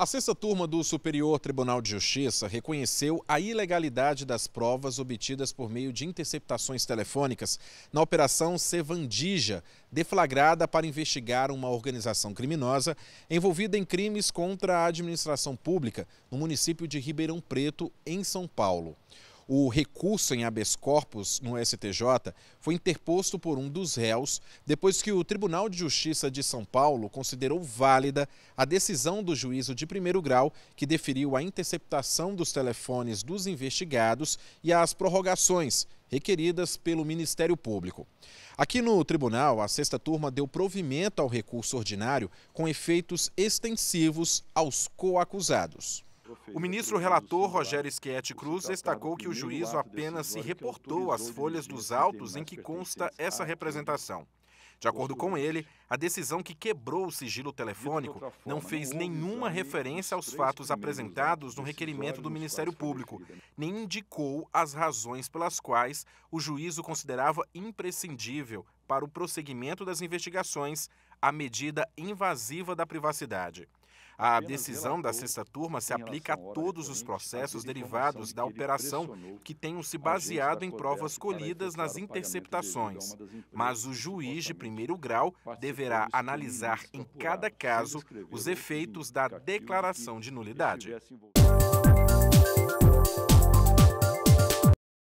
A sexta turma do Superior Tribunal de Justiça reconheceu a ilegalidade das provas obtidas por meio de interceptações telefônicas na Operação Sevandija, deflagrada para investigar uma organização criminosa envolvida em crimes contra a administração pública no município de Ribeirão Preto, em São Paulo. O recurso em habeas corpus no STJ foi interposto por um dos réus depois que o Tribunal de Justiça de São Paulo considerou válida a decisão do juízo de primeiro grau que deferiu a interceptação dos telefones dos investigados e as prorrogações requeridas pelo Ministério Público. Aqui no tribunal, a sexta turma deu provimento ao recurso ordinário com efeitos extensivos aos coacusados. O ministro relator Rogério Schietti Cruz destacou que o juízo apenas se reportou às folhas dos autos em que consta essa representação. De acordo com ele, a decisão que quebrou o sigilo telefônico não fez nenhuma referência aos fatos apresentados no requerimento do Ministério Público, nem indicou as razões pelas quais o juízo considerava imprescindível para o prosseguimento das investigações a medida invasiva da privacidade. A decisão da sexta turma se aplica a todos os processos derivados da operação que tenham se baseado em provas colhidas nas interceptações, mas o juiz de primeiro grau deverá analisar em cada caso os efeitos da declaração de nulidade.